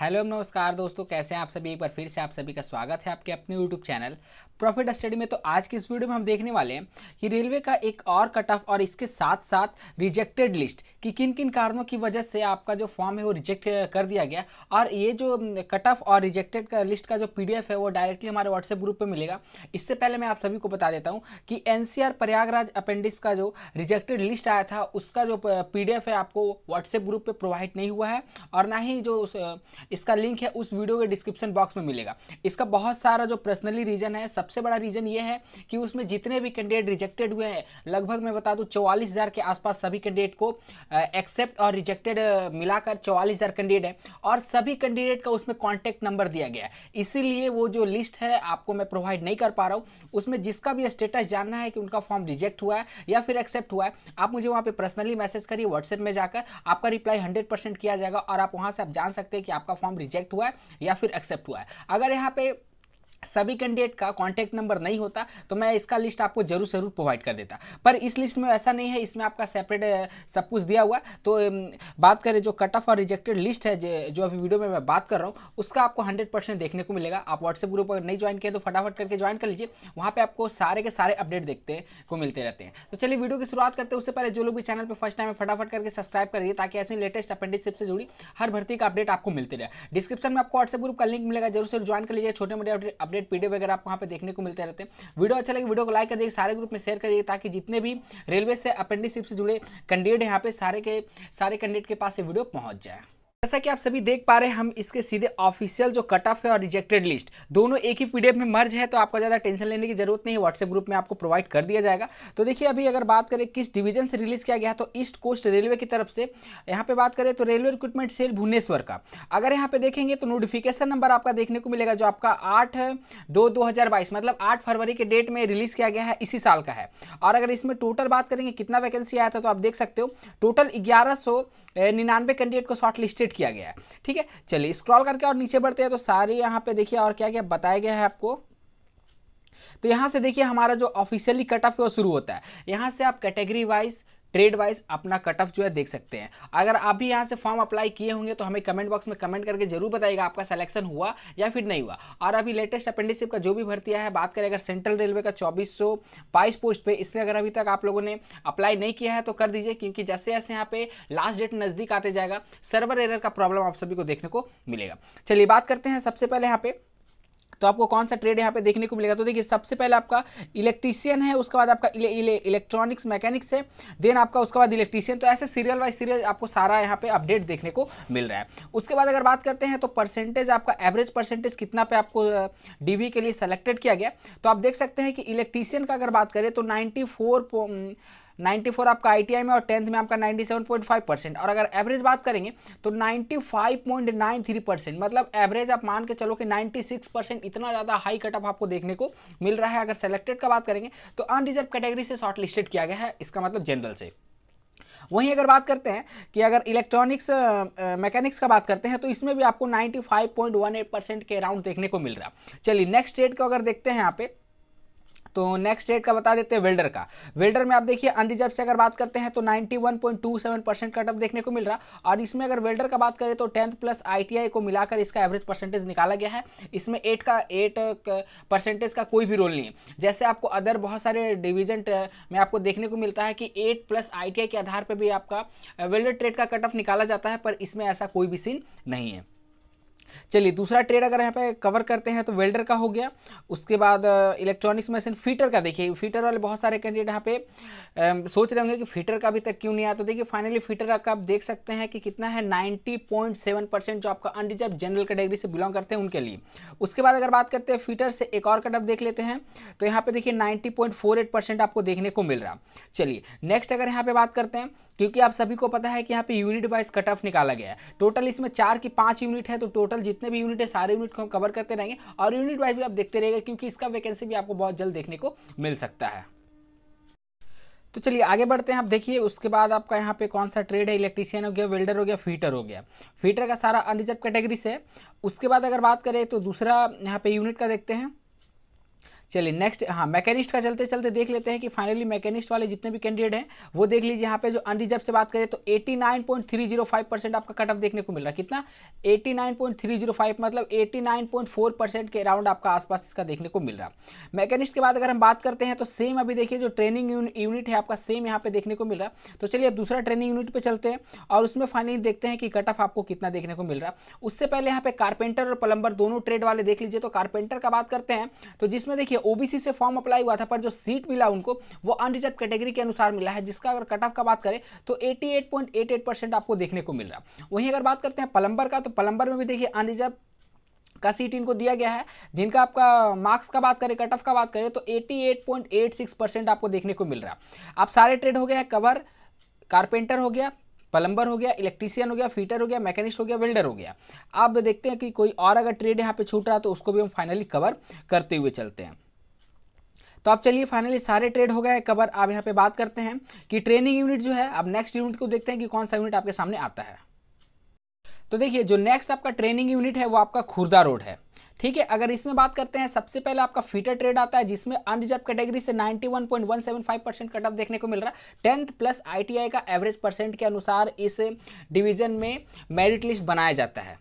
hello नमस्कार दोस्तों कैसे हैं आप सभी एक बार फिर से आप सभी का स्वागत है आपके अपने यूट्यूब चैनल प्रॉफिट स्टडी में तो आज की इस वीडियो में हम देखने वाले हैं कि रेलवे का एक और कट ऑफ और इसके साथ साथ रिजेक्टेड लिस्ट कि किन किन कारणों की वजह से आपका जो फॉर्म है वो रिजेक्ट कर दिया गया और ये जो कट ऑफ और रिजेक्टेड का लिस्ट का जो पी है वो डायरेक्टली हमारे व्हाट्सएप ग्रुप पर मिलेगा इससे पहले मैं आप सभी को बता देता हूँ कि एन प्रयागराज अपेंडिक्स का जो रिजेक्टेड लिस्ट आया था उसका जो पी है आपको व्हाट्सएप ग्रुप पर प्रोवाइड नहीं हुआ है और ना ही जो इसका लिंक है उस वीडियो के डिस्क्रिप्शन बॉक्स में मिलेगा इसका बहुत सारा जो पर्सनली रीज़न है सबसे बड़ा रीज़न ये है कि उसमें जितने भी कैंडिडेट रिजेक्टेड हुए हैं लगभग मैं बता दूँ चौवालीस के आसपास सभी कैंडिडेट को एक्सेप्ट और रिजेक्टेड मिलाकर चौवालीस कैंडिडेट है और सभी कैंडिडेट का उसमें कॉन्टैक्ट नंबर दिया गया है इसीलिए वो जो लिस्ट है आपको मैं प्रोवाइड नहीं कर पा रहा हूँ उसमें जिसका भी स्टेटस जानना है कि उनका फॉर्म रिजेक्ट हुआ है या फिर एक्सेप्ट हुआ है आप मुझे वहाँ पर पर्सनली मैसेज करिए व्हाट्सएप में जाकर आपका रिप्लाई हंड्रेड किया जाएगा और आप वहाँ से आप जान सकते हैं कि आपका फॉर्म रिजेक्ट हुआ है या फिर एक्सेप्ट हुआ है अगर यहाँ पे सभी कैंडिडेट का कॉन्टैक्ट नंबर नहीं होता तो मैं इसका लिस्ट आपको जरूर जरूर प्रोवाइड कर देता पर इस लिस्ट में ऐसा नहीं है इसमें आपका सेपरेट सब कुछ दिया हुआ तो बात करें जो कट ऑफ और रिजेक्टेड लिस्ट है जो अभी वीडियो में मैं बात कर रहा हूँ उसका आपको हंड्रेड परसेंट देखने को मिलेगा आप व्हाट्सएप ग्रुप अगर नहीं ज्वाइन किया तो फटाफट करके ज्वाइन कर लीजिए वहाँ पर आपको सारे के सारे अपडेट देखते को मिलते रहते हैं तो चलिए वीडियो की शुरुआत करते हैं उससे पहले जो लोग भी चैनल पर फर्स्ट टाइम फटाफट करके सब्सक्राइब करिए ताकि ऐसे लेटेस्ट अपेंडिकशिप से जुड़ी हर भर्ती का अपडेट आपको मिलते रहे डिस्क्रिप्शन में आपको व्हाट्सएप ग्रुप का लिंक मिलेगा जरूर जरूर ज्वाइन कर लीजिए छोटे मोटे अपडेट अपडेट पीडीएफ वगैरह आपको वहाँ पर देखने को मिलते रहते हैं वीडियो अच्छा लगे वीडियो को लाइक कर दीजिए सारे ग्रुप में शेयर करिए ताकि जितने भी रेलवे से अपेंडिसिप से जुड़े कैंडिडेट यहाँ पे सारे के सारे कैंडिडेट के पास ये वीडियो पहुँच जाए जैसा कि आप सभी देख पा रहे हैं हम इसके सीधे ऑफिशियल जो कट ऑफ है और रिजेक्टेड लिस्ट दोनों एक ही पीडीएफ में मर्ज है तो आपको ज़्यादा टेंशन लेने की जरूरत नहीं व्हाट्सएप ग्रुप में आपको प्रोवाइड कर दिया जाएगा तो देखिए अभी अगर बात करें किस डिवीजन से रिलीज किया गया तो ईस्ट कोस्ट रेलवे की तरफ से यहाँ पे बात करें तो रेलवे रिक्रूटमेंट सेल भुवनेश्वर का अगर यहाँ पे देखेंगे तो नोटिफिकेशन नंबर आपका देखने को मिलेगा जो आपका आठ दो दो मतलब आठ फरवरी के डेट में रिलीज किया गया है इसी साल का है और अगर इसमें टोटल बात करेंगे कितना वैकेंसी आया था तो आप देख सकते हो टोटल ग्यारह निन्यानवे कैंडिडेट को शॉर्टलिस्टेड किया गया है ठीक है चलिए स्क्रॉल करके और नीचे बढ़ते हैं तो सारे यहाँ पे देखिए और क्या क्या बताया गया है आपको तो यहाँ से देखिए हमारा जो ऑफिशियली कट ऑफ है वो शुरू होता है यहाँ से आप कैटेगरी वाइज ट्रेड वाइज अपना कट ऑफ जो है देख सकते हैं अगर आप भी यहाँ से फॉर्म अप्लाई किए होंगे तो हमें कमेंट बॉक्स में कमेंट करके जरूर बताइएगा आपका सिलेक्शन हुआ या फिर नहीं हुआ और अभी लेटेस्ट अपेंडिसिप का जो भी भर्ती है बात करें अगर सेंट्रल रेलवे का चौबीस सौ बाईस पोस्ट पे इसमें अगर अभी तक आप लोगों ने अप्लाई नहीं किया है तो कर दीजिए क्योंकि जैसे जैसे यहाँ पे लास्ट डेट नज़दीक आते जाएगा सर्वर एरर का प्रॉब्लम आप सभी को देखने को मिलेगा चलिए बात करते हैं सबसे पहले यहाँ पे तो आपको कौन सा ट्रेड यहाँ पे देखने को मिलेगा तो देखिए सबसे पहले आपका इलेक्ट्रीशियन है उसके बाद आपका इलेक्ट्रॉनिक्स मैकेनिक्स है देन आपका उसके बाद इलेक्ट्रीशियन तो ऐसे सीरियल वाइज सीरियल आपको सारा यहाँ पे अपडेट देखने को मिल रहा है उसके बाद अगर बात करते हैं तो परसेंटेज आपका एवरेज परसेंटेज कितना पे आपको डी के लिए सेलेक्टेड किया गया तो आप देख सकते हैं कि इलेक्ट्रीशियन का अगर बात करें तो नाइन्टी 94 आपका आईटीआई में और टेंथ में आपका 97.5 परसेंट और अगर एवरेज बात करेंगे तो 95.93 परसेंट मतलब एवरेज आप मान के चलो कि 96 परसेंट इतना ज़्यादा हाई कटअप आपको देखने को मिल रहा है अगर सेलेक्टेड का बात करेंगे तो अनरिजर्व कैटेगरी से शॉर्टलिस्टेड किया गया है इसका मतलब जनरल से वहीं अगर बात करते हैं कि अगर इलेक्ट्रॉनिक्स मैकेनिक्स का बात करते हैं तो इसमें भी आपको 95.18 परसेंट के अराउंड देखने को मिल रहा है चलिए नेक्स्ट डेट को अगर देखते हैं यहाँ पे तो नेक्स्ट डेट का बता देते हैं वेल्डर का वेल्डर में आप देखिए अनरिजर्व से अगर बात करते हैं तो 91.27 परसेंट कट ऑफ देखने को मिल रहा और इसमें अगर वेल्डर का बात करें तो टेंथ प्लस आईटीआई को मिलाकर इसका एवरेज परसेंटेज निकाला गया है इसमें एट का एट परसेंटेज का कोई भी रोल नहीं है जैसे आपको अदर बहुत सारे डिविजन में आपको देखने को मिलता है कि एट प्लस आई के आधार पर भी आपका वेल्डर ट्रेड का कट ऑफ निकाला जाता है पर इसमें ऐसा कोई भी सीन नहीं है चलिए दूसरा ट्रेड अगर यहाँ पे कवर करते हैं तो वेल्डर का हो गया उसके बाद इलेक्ट्रॉनिक्स मशीन फीटर का देखिए फीटर वाले बहुत सारे कैंडिडेट यहाँ पे आ, सोच रहे होंगे कि फीटर का अभी तक क्यों नहीं आया तो देखिए फाइनली फीटर का आप देख सकते हैं कि कितना है नाइन्टी जो आपका अनडिजर्व जनरल कैटेगरी से बिलोंग करते हैं उनके लिए उसके बाद अगर बात करते हैं फीटर से एक और कटअप देख लेते हैं तो यहाँ पर देखिए नाइन्टी आपको देखने को मिल रहा चलिए नेक्स्ट अगर यहाँ पर बात करते हैं क्योंकि आप सभी को पता है कि यहाँ पे यूनिट वाइज कट ऑफ निकाला गया है टोटल इसमें चार की पाँच यूनिट है तो टोटल जितने भी यूनिट है सारे यूनिट को हम कवर करते रहेंगे और यूनिट वाइज भी आप देखते रहेगा क्योंकि इसका वैकेंसी भी आपको बहुत जल्द देखने को मिल सकता है तो चलिए आगे बढ़ते हैं आप देखिए उसके बाद आपका यहाँ पे कौन सा ट्रेड है इलेक्ट्रीशियन हो गया वेल्डर हो गया फीटर हो गया फीटर का सारा अनरिजर्व कैटेगरी से उसके बाद अगर बात करें तो दूसरा यहाँ पे यूनिट का देखते हैं चलिए नेक्स्ट हाँ मैकेनिस्ट का चलते चलते देख लेते हैं कि फाइनली मैकेनिस्ट वाले जितने भी कैंडिडेट हैं वो देख लीजिए यहाँ पे जो अनरिजर्व से बात करें तो 89.305 परसेंट आपका कट ऑफ देखने को मिल रहा है कितना 89.305 मतलब 89.4 परसेंट के अराउंड आपका आसपास इसका देखने को मिल रहा मैकेनिस्ट के बाद अगर हम बात करते हैं तो सेम अभी देखिए जो ट्रेनिंग यूनिट है आपका सेम यहाँ पे देखने को मिल रहा तो चलिए अब दूसरा ट्रेनिंग यूनिट पर चलते हैं और उसमें फाइनली देखते हैं कि कट ऑफ आपको कितना देखने को मिल रहा उससे पहले यहाँ पे कारपेंटर और प्लम्बर दोनों ट्रेड वाले देख लीजिए तो कारपेंटर का बात करते हैं तो जिसमें देखिए देखिए ओबीसी से फॉर्म अप्लाई हुआ था पर जो सीट मिला उनको वो अनरिजर्व कैटेगरी के अनुसार मिला है जिसका अगर कट ऑफ का बात करें तो 88.88 परसेंट आपको देखने को मिल रहा वहीं अगर बात करते हैं पलम्बर का तो पलम्बर में भी देखिए अनरिजर्व का सीट इनको दिया गया है जिनका आपका मार्क्स का बात करें कट ऑफ का बात करें तो 88.86 परसेंट आपको देखने को मिल रहा आप सारे ट्रेड हो गए हैं कवर कारपेंटर हो गया प्लम्बर हो गया इलेक्ट्रीशियन हो गया फीटर हो गया मैकेनिस्ट हो गया वेल्डर हो गया अब देखते हैं कि कोई और अगर ट्रेड यहाँ पे छूट रहा तो उसको भी हम फाइनली कवर करते हुए चलते हैं तो आप चलिए फाइनली सारे ट्रेड हो गए कवर आप यहाँ पे बात करते हैं कि ट्रेनिंग यूनिट जो है अब नेक्स्ट यूनिट को देखते हैं कि कौन सा यूनिट आपके सामने आता है तो देखिए जो नेक्स्ट आपका ट्रेनिंग यूनिट है वो आपका खुर्दा रोड है ठीक है अगर इसमें बात करते हैं सबसे पहले आपका फीटर ट्रेड आता है जिसमें अनरिजर्व कैटेगरी से 91.175 परसेंट कट ऑफ देखने को मिल रहा है टेंथ प्लस आईटीआई का एवरेज परसेंट के अनुसार इस डिवीजन में मेरिट लिस्ट बनाया जाता है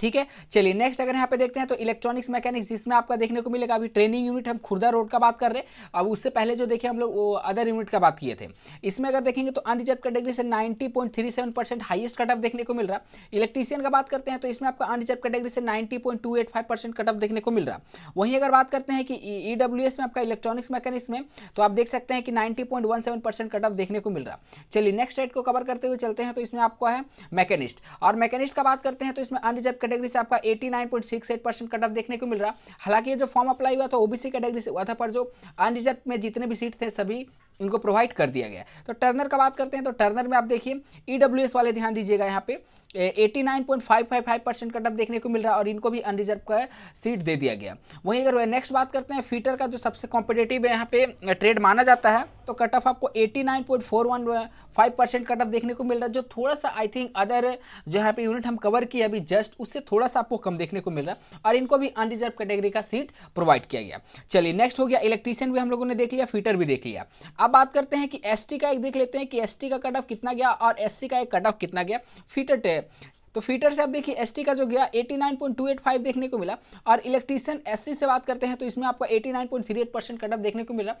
ठीक है चलिए नेक्स्ट अगर यहाँ पे देखते हैं तो इलेक्ट्रॉनिक्स मैकेनिक्स जिसमें आपका देखने को मिलेगा अभी ट्रेनिंग यूनिट हम खुर्दा रोड का बात कर रहे हैं अब उससे पहले जो देखें हम लोग वो अदर यूनिट का बात किए थे इसमें अगर देखेंगे तो अनरिजर्व कैटेगरी से 90.37 परसेंट हाइएस्ट कटअप देखने को मिल रहा इलेक्ट्रीशियन का बात करते हैं तो इसमें आपका अनरिजर्व कैटेगरी से फाइव परसेंट कटअप देखने को मिल रहा वहीं अगर बात करते हैं कि ई e, e में आपका इलेक्ट्रॉनिक्स मैकेनिक्स में तो आप देख सकते हैं कि नाइन्टी परसेंट कटअप देखने को मिल रहा चलिए नेक्स्ट डेट को कवर करते हुए चलते हैं तो इसमें आपका है मैकेनिस्ट और मैकेनिस्ट का बात करते हैं तो इसमें अनरिजर्व कैटेगरी से आपका 89.68 परसेंट कट ऑफ देखने को मिल रहा हालांकि ये जो फॉर्म अप्लाई हुआ था ओबीसी कैटेगरी से हुआ था पर जो अनरिजर्व में जितने भी सीट थे सभी इनको प्रोवाइड कर दिया गया तो टर्नर का बात करते हैं तो टर्नर में आप देखिए ईडब्ल्यूएस e वाले ध्यान दीजिएगा यहाँ पे 89.555 परसेंट कट ऑफ देखने को मिल रहा है और इनको भी अनरिजर्व का सीट दे दिया गया वहीं अगर नेक्स्ट बात करते हैं फीटर का जो सबसे कॉम्पिटेटिव यहाँ पे ट्रेड माना जाता है तो कट ऑफ आपको 89.415 परसेंट कट ऑफ देखने को मिल रहा है जो थोड़ा सा आई थिंक अदर जो यहाँ पे यूनिट हम कवर किया अभी जस्ट उससे थोड़ा सा आपको कम देखने को मिल रहा है और इनको भी अनरिजर्व कैटेगरी का सीट प्रोवाइड किया गया चलिए नेक्स्ट हो गया इलेक्ट्रीशियन भी हम लोगों ने देख लिया फीटर भी देख लिया अब बात करते हैं कि एस का एक देख लेते हैं कि एस का कट ऑफ कितना गया और एस का एक कट ऑफ कितना गया फीटर तो फीटर से आप देखिए एसटी का जो गया 89.285 देखने को मिला और इलेक्ट्रीशियन एससी से बात करते हैं तो इसमें आपको 89.38 परसेंट कटअप देखने को मिला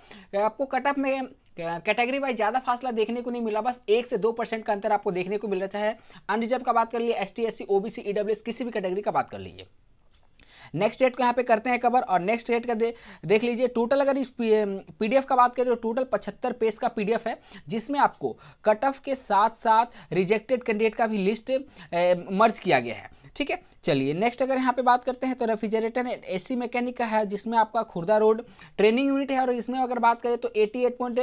आपको कटअप में कैटेगरी वाइज ज़्यादा फासला देखने को नहीं मिला बस एक से दो परसेंट का अंतर आपको देखने को मिल रहा चाहे अनरिजर्व का बात कर लिए एस टी एस किसी भी कैटेगरी का बात कर लीजिए नेक्स्ट डेट को यहाँ पे करते हैं कवर और नेक्स्ट डेट का दे, देख लीजिए टोटल अगर इस पीडीएफ का बात करें तो टोटल पचहत्तर पेज का पीडीएफ है जिसमें आपको कट ऑफ के साथ साथ रिजेक्टेड कैंडिडेट का भी लिस्ट मर्ज किया गया है ठीक है चलिए नेक्स्ट अगर यहाँ पे बात करते हैं तो रेफ्रिजरेटर एंड एसी मैकेनिक का है जिसमें आपका खुर्दा रोड ट्रेनिंग यूनिट है और इसमें अगर बात करें तो eighty eight point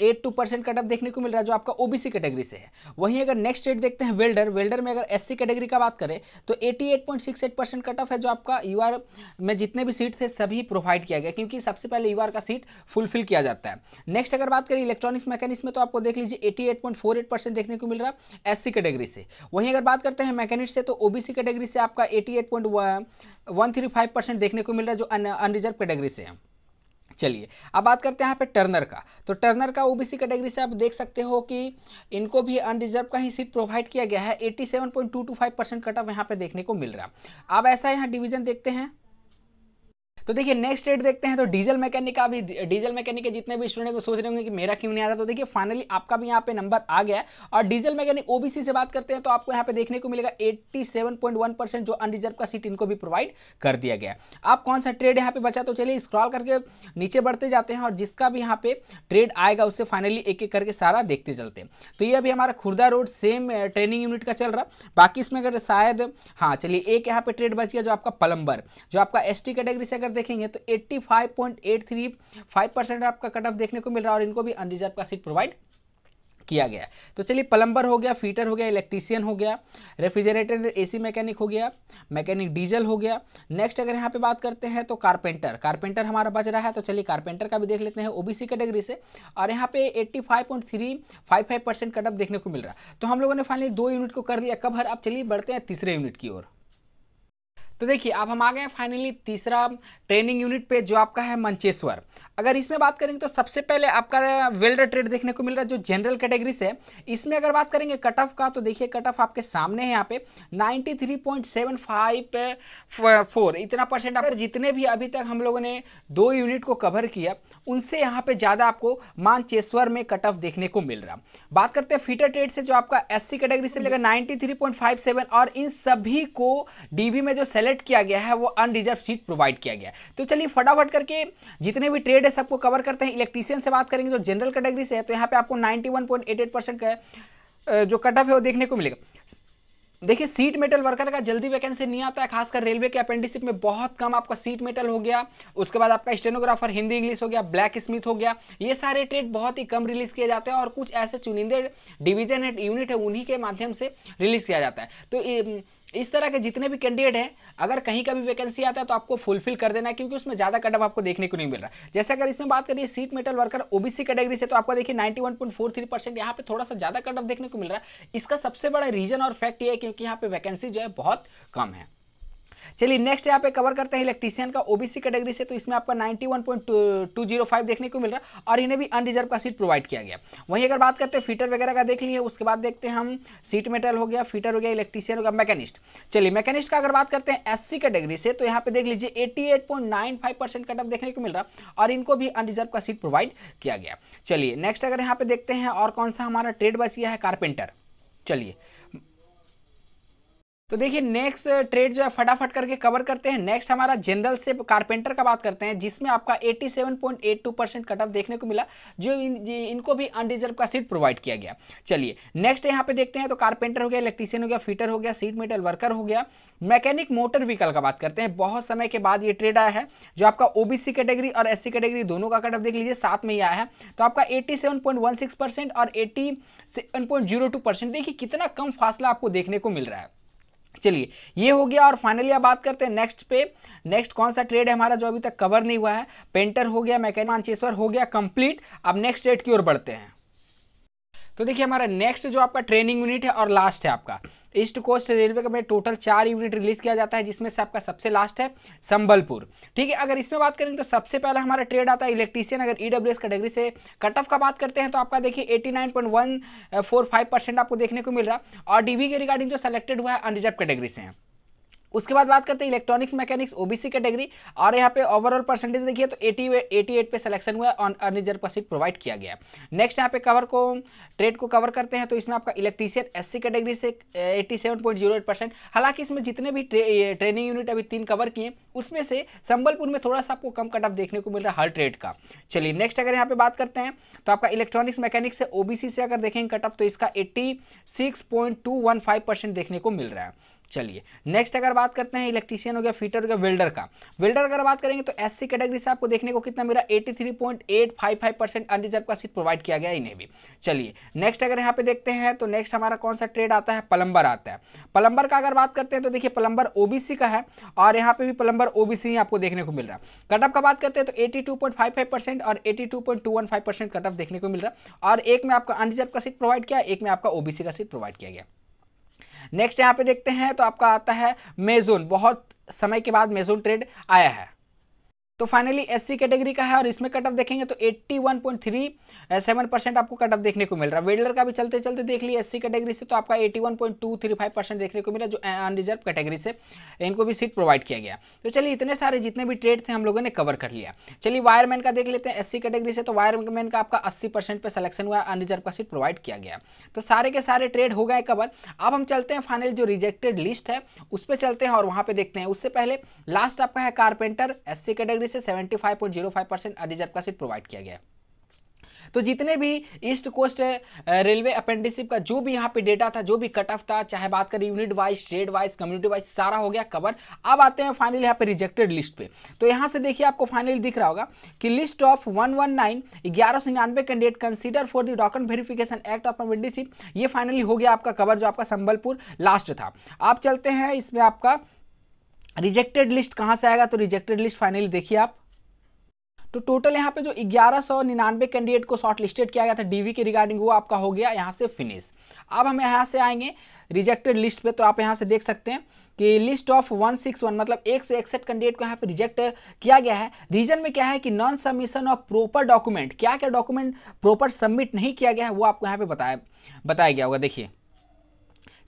eight two percent cutoff देखने को मिल रहा है जो आपका ओबीसी कैटेगरी से है वहीं अगर नेक्स्ट रेट देखते हैं वेल्डर वेल्डर में अगर एससी कैटेगरी का बात करें तो 88.68 परसेंट कटअप है जो आपका यूआर में जितने भी सीट थे सभी प्रोवाइड किया गया क्योंकि सबसे पहले यूआर का सीट फुलफिल किया जाता है नेक्स्ट अगर बात करें इलेक्ट्रॉनिक्स मैकेनिक्स में तो आपको देख लीजिए एटी देखने को मिल रहा है एस कैटेगरी से वहीं अगर बात करते हैं मैकेनिक्स से तो ओबीसी कैटेगरी से आपका एटी एट देखने को मिल रहा है जो अनरिजर्व कैटेगरी से है चलिए अब बात करते हैं यहाँ पे टर्नर का तो टर्नर का ओबीसी कैटेगरी से आप देख सकते हो कि इनको भी अनरिजर्व का ही सीट प्रोवाइड किया गया है 87.225 परसेंट कट ऑफ यहाँ पे देखने को मिल रहा है अब ऐसा यहाँ डिवीजन देखते हैं तो देखिए नेक्स्ट डेट देखते हैं तो डीजल मैकेनिक का भी डीजल मैकेनिक के जितने भी स्टूडेंट को सोच रहे होंगे कि मेरा क्यों नहीं आ रहा तो देखिए फाइनली आपका भी यहाँ पे नंबर आ गया और डीजल मैकेनिक ओबीसी से बात करते हैं तो आपको यहाँ पे देखने को मिलेगा 87.1 परसेंट जो अनरिजर्व का सीट इनको भी प्रोवाइड कर दिया गया आप कौन सा ट्रेड यहाँ पे बचा तो चलिए स्क्रॉल करके नीचे बढ़ते जाते हैं और जिसका भी यहाँ पे ट्रेड आएगा उससे फाइनली एक एक करके सारा देखते चलते तो ये अभी हमारा Khurda road same training unit का चल रहा बाकी इसमें अगर शायद हाँ चलिए एक यहाँ पे ट्रेड बच गया जो आपका पलम्बर जो आपका एस कैटेगरी से अगर अगर देखेंगे तो 85.835 परसेंट आपका कट ऑफ देखने को मिल रहा है और इनको भी अनरिजर्व का सीट प्रोवाइड किया गया तो चलिए प्लम्बर हो गया फीटर हो गया इलेक्ट्रीशियन हो गया रेफ्रिजरेटर एसी मैकेनिक हो गया मैकेनिक डीजल हो गया नेक्स्ट अगर यहाँ पे बात करते हैं तो कारपेंटर कारपेंटर हमारा बच रहा है तो चलिए कारपेंटर का भी देख लेते हैं ओबीसी कैटेगरी से और यहाँ पे 85.355 परसेंट कटअप देखने को मिल रहा तो हम लोगों ने फाइनली दो यूनिट को कर लिया कब हर आप चलिए बढ़ते हैं तीसरे यूनिट की ओर तो देखिए अब हम आ गए फाइनली तीसरा ट्रेनिंग यूनिट पे जो आपका है मंचेश्वर अगर इसमें बात करेंगे तो सबसे पहले आपका वेल्डर ट्रेड देखने को मिल रहा है जो जनरल कैटेगरी से इसमें अगर बात करेंगे कट ऑफ का तो देखिए कट ऑफ आपके सामने है यहाँ पे फोर इतना परसेंट अगर जितने भी अभी तक हम लोगों ने दो यूनिट को कवर किया उनसे यहाँ पे ज़्यादा आपको मानचेश्वर में कट ऑफ देखने को मिल रहा बात करते हैं फीटर ट्रेड से जो आपका एस कैटेगरी से मिलेगा नाइन्टी और इन सभी को डी में जो सेलेक्ट किया गया है वो अनरिजर्व सीट प्रोवाइड किया गया तो चलिए फटाफट करके जितने भी ट्रेड ग्रेड है सबको कवर करते हैं इलेक्ट्रीशियन से बात करेंगे जो जनरल कैटेगरी से है तो यहाँ पे आपको 91.88 परसेंट का जो कट ऑफ है वो देखने को मिलेगा देखिए सीट मेटल वर्कर का जल्दी वैकेंसी नहीं आता है खासकर रेलवे के अपेंडिसिप में बहुत कम आपका सीट मेटल हो गया उसके बाद आपका स्टेनोग्राफर हिंदी इंग्लिश हो गया ब्लैक स्मिथ हो गया ये सारे ट्रेड बहुत ही कम रिलीज किए जाते हैं और कुछ ऐसे चुनिंदे डिवीजन है यूनिट है उन्हीं के माध्यम से रिलीज किया जाता है तो इस तरह के जितने भी कैंडिडेट हैं अगर कहीं का भी वैकेंसी आता है तो आपको फुलफिल कर देना है क्योंकि उसमें ज़्यादा कटअप आपको देखने को नहीं मिल रहा है जैसे अगर इसमें बात करिए sheet metal worker OBC category से तो आपको देखिए 91.43 परसेंट यहाँ पे थोड़ा सा ज़्यादा कटअप देखने को मिल रहा है इसका सबसे बड़ा रीजन और फैक्ट ये है क्योंकि यहाँ पे वैकेंसी जो है बहुत कम है चलिए नेक्स्ट यहाँ पे कवर करते हैं इलेक्ट्रीशियन का ओबीसी कैटेगरी से तो इसमें आपका 91.205 देखने को मिल रहा है और इन्हें भी अनरिजर्व का सीट प्रोवाइड किया गया वहीं अगर बात करते हैं फीटर वगैरह का देख लिए उसके बाद देखते हैं हम सीट मेटल हो गया फीटर हो गया इलेक्ट्रीशियन हो गया मैकेनिस्ट चलिए मैकेनिस्ट का अगर बात करते हैं एस कैटेगरी से तो यहाँ पे देख लीजिए एट्टी कट ऑफ देखने को मिल रहा और इनको भी अनरिजर्व का सीट प्रोवाइड किया गया चलिए नेक्स्ट अगर यहाँ पे देखते हैं और कौन सा हमारा ट्रेड बच गया है कारपेंटर चलिए तो देखिए नेक्स्ट ट्रेड जो है फटाफट करके कवर करते हैं नेक्स्ट हमारा जनरल से कारपेंटर का बात करते हैं जिसमें आपका 87.82 परसेंट कट ऑफ देखने को मिला जो इन, इनको भी अनडिजर्व का सीट प्रोवाइड किया गया चलिए नेक्स्ट यहाँ पे देखते हैं तो कारपेंटर हो गया इलेक्ट्रीशियन हो गया फीटर हो गया सीट मेटल वर्कर हो गया मैकेनिक मोटर व्हीकल का बात करते हैं बहुत समय के बाद ये ट्रेड आया है जो आपका ओ कैटेगरी और एस कैटेगरी दोनों का कट ऑफ देख लीजिए साथ में ही आया है तो आपका एट्टी परसेंट और एट्टी परसेंट देखिए कितना कम फासला आपको देखने को मिल रहा है चलिए ये हो गया और फाइनली अब बात करते हैं नेक्स्ट पे नेक्स्ट कौन सा ट्रेड है हमारा जो अभी तक कवर नहीं हुआ है पेंटर हो गया मैकेनिक मानचेश्वर हो गया कंप्लीट अब नेक्स्ट ट्रेड की ओर बढ़ते हैं तो देखिए हमारा नेक्स्ट जो आपका ट्रेनिंग यूनिट है और लास्ट है आपका ईस्ट कोस्ट रेलवे का में टोटल चार यूनिट रिलीज किया जाता है जिसमें से आपका सबसे लास्ट है संबलपुर ठीक है अगर इसमें बात करें तो सबसे पहले हमारा ट्रेड आता है इलेक्ट्रीशियन अगर ई e कैटेगरी से कट ऑफ का बात करते हैं तो आपका देखिए एटी आपको देखने को मिल रहा और डीवी के रिगार्डिंग जो सेलेक्टेड हुआ है अनरिजर्व कैटेगरी से है उसके बाद बात करते हैं इलेक्ट्रॉनिक्स मैकेनिक्स ओबीसी कैटेगरी और यहाँ पे ओवरऑल परसेंटेज देखिए तो एटी एटी एट पे सिलेक्शन हुआ ऑन अर्निजर पर सीट प्रोवाइड किया गया नेक्स्ट यहाँ पे कवर को ट्रेड को कवर करते हैं तो इसमें आपका इलेक्ट्रीशियन एस कैटेगरी से एटी eh, हालांकि इसमें जितने भी ट्रे, ट्रेनिंग यूनिट अभी तीन कवर किए उसमें से संबलपुर में थोड़ा सा आपको कम कट ऑफ देखने को मिल रहा है हर ट्रेड का चलिए नेक्स्ट अगर यहाँ पे बात करते हैं तो आपका इलेक्ट्रॉनिक्स मैकेनिक्स से ओबीसी से अगर देखेंगे कट ऑफ तो इसका एट्टी देखने को मिल रहा है चलिए नेक्स्ट अगर बात करते हैं इलेक्ट्रीशियन हो गया फीटर हो गया वेल्डर का वेल्डर अगर बात करेंगे तो एस कैटेगरी से आपको देखने को कितना मिला eighty three point eight five five percent unreserved का सीट प्रोवाइड किया गया इन्हें भी चलिए नेक्स्ट अगर यहाँ पे देखते हैं तो नेक्स्ट हमारा कौन सा ट्रेड आता है पलम्बर आता है पलम्बर का अगर बात करते हैं तो देखिए पलम्बर ओबीसी का है और यहाँ पे भी पलम्बर ओबीसी आपको देखने को मिल रहा है कटअप का बात करते हैं तो एटी और 82.215% कटअप देखने को मिल रहा है और एक में आपका अनरिजर्व का सीट प्रोवाइड किया एक में आपका ओबीसी का सीट प्रोवाइड किया गया नेक्स्ट यहाँ पे देखते हैं तो आपका आता है मेजोन बहुत समय के बाद मेजोन ट्रेड आया है तो फाइनली एससी कैटेगरी का है और इसमें कट ऑफ देखेंगे तो 81.37 परसेंट आपको कट ऑफ देखने को मिल रहा है वेल्डर का भी चलते चलते देख लिए एससी कैटेगरी से तो आपका 81.235 परसेंट देखने को मिला जो अनरिजर्व कैटेगरी से इनको भी सीट प्रोवाइड किया गया तो चलिए इतने सारे जितने भी ट्रेड थे हम लोगों ने कवर कर लिया चलिए वायरमैन का देख लेते हैं एस कैटेगरी से तो वायरमैन का आपका अस्सी परसेंट सिलेक्शन हुआ अनरिजर्व का सीट प्रोवाइड किया गया तो सारे के सारे ट्रेड हो गए कवर अब हम चलते हैं फाइनल जो रिजेक्टेड लिस्ट है उस पर चलते हैं और वहाँ पर देखते हैं उससे पहले लास्ट आपका है कारपेंटर एस कैटेगरी कैटेगरी से 75.05 परसेंट रिजर्व का सीट प्रोवाइड किया गया तो जितने भी ईस्ट कोस्ट रेलवे अपेंडिसिप का जो भी यहाँ पे डेटा था जो भी कट ऑफ था चाहे बात करें unit wise state wise community wise सारा हो गया कवर अब आते हैं फाइनल यहाँ पे रिजेक्टेड लिस्ट पे तो यहाँ से देखिए आपको फाइनल दिख रहा होगा कि list of one one nine ग्यारह सौ निन्यानवे candidate consider for the document verification act of apprenticeship ये फाइनली हो गया आपका कवर जो आपका संबलपुर लास्ट था आप चलते हैं इसमें आपका रिजेक्टेड लिस्ट कहाँ से आएगा तो रिजेक्टेड लिस्ट फाइनली देखिए आप तो टोटल यहाँ पे जो ग्यारह सौ निन्यानवे कैंडिडेट को शॉर्ट लिस्टेड किया गया था डीवी के रिगार्डिंग वो आपका हो गया यहाँ से फिनिश अब हम यहां से आएंगे रिजेक्टेड लिस्ट पे तो आप यहाँ से देख सकते हैं कि लिस्ट ऑफ 161 मतलब एक सौ इकसठ कैंडिडेट को यहाँ पे रिजेक्ट किया गया है रीजन में क्या है कि non submission of proper document क्या क्या डॉक्यूमेंट प्रॉपर सबमिट नहीं किया गया है वो आपको यहाँ पे बताया बताया गया होगा देखिए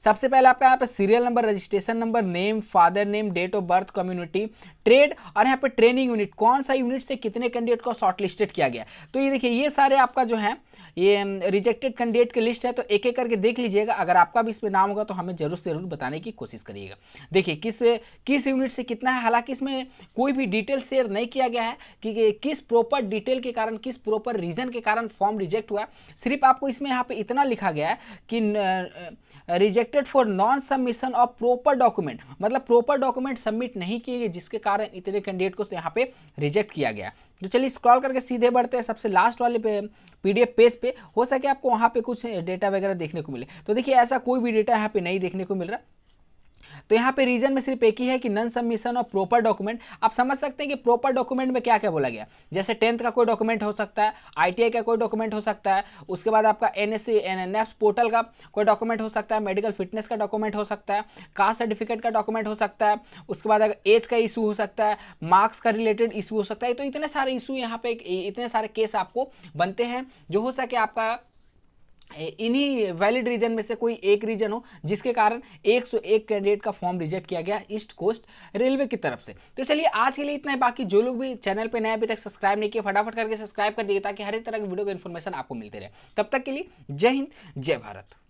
सबसे पहले आपका यहाँ पे serial number registration number name father name date of birth community trade और यहाँ पे ट्रेनिंग यूनिट कौन सा यूनिट से कितने कैंडिडेट को शॉर्टलिस्टेड किया गया तो ये देखिए ये सारे आपका जो है ये रिजेक्टेड कैंडिडेट की लिस्ट है तो एक एक करके देख लीजिएगा अगर आपका भी इसमें नाम होगा तो हमें जरूर से जरूर बताने की कोशिश करिएगा देखिए किस किस यूनिट से कितना है हालांकि इसमें कोई भी डिटेल शेयर नहीं किया गया है कि किस प्रॉपर डिटेल के कारण किस प्रॉपर रीजन के कारण फॉर्म रिजेक्ट हुआ सिर्फ आपको इसमें यहाँ पे इतना लिखा गया है कि rejected for non submission of proper document मतलब प्रॉपर डॉक्यूमेंट सबमिट नहीं किए गए जिसके कारण कारण इतने कैंडिडेट को यहाँ पे रिजेक्ट किया गया तो चलिए स्क्रॉल करके सीधे बढ़ते हैं सबसे लास्ट वाले पे पीडीएफ पेज पे हो सके आपको वहाँ पे कुछ डेटा वगैरह देखने को मिले तो देखिए ऐसा कोई भी डेटा यहाँ पे नहीं देखने को मिल रहा तो यहाँ पे रीजन में सिर्फ एक ही है कि नन सबमिशन और प्रॉपर डॉक्यूमेंट आप समझ सकते हैं कि प्रॉपर डॉक्यूमेंट में क्या क्या बोला गया जैसे टेंथ का कोई डॉक्यूमेंट हो सकता है आई का कोई डॉक्यूमेंट हो सकता है उसके बाद आपका एन एस पोर्टल का कोई डॉक्यूमेंट हो सकता है मेडिकल फिटनेस का डॉक्यूमेंट हो सकता है कास्ट सर्टिफिकेट का डॉक्यूमेंट हो सकता है उसके बाद अगर एज का इशू हो सकता है मार्क्स का रिलेटेड इशू हो सकता है तो इतने सारे इशू यहाँ पे इतने सारे केस आपको बनते हैं जो हो सके आपका इन्हीं वैलिड रीजन में से कोई एक रीजन हो जिसके कारण 101 कैंडिडेट का फॉर्म रिजेक्ट किया गया ईस्ट कोस्ट रेलवे की तरफ से तो चलिए आज के लिए इतना ही बाकी जो लोग भी चैनल पर नए अभी तक सब्सक्राइब नहीं किया फटाफट करके सब्सक्राइब कर दिए ताकि हर एक तरह की वीडियो का इन्फॉर्मेशन आपको मिलते रहे तब तक के लिए जय हिंद जय भारत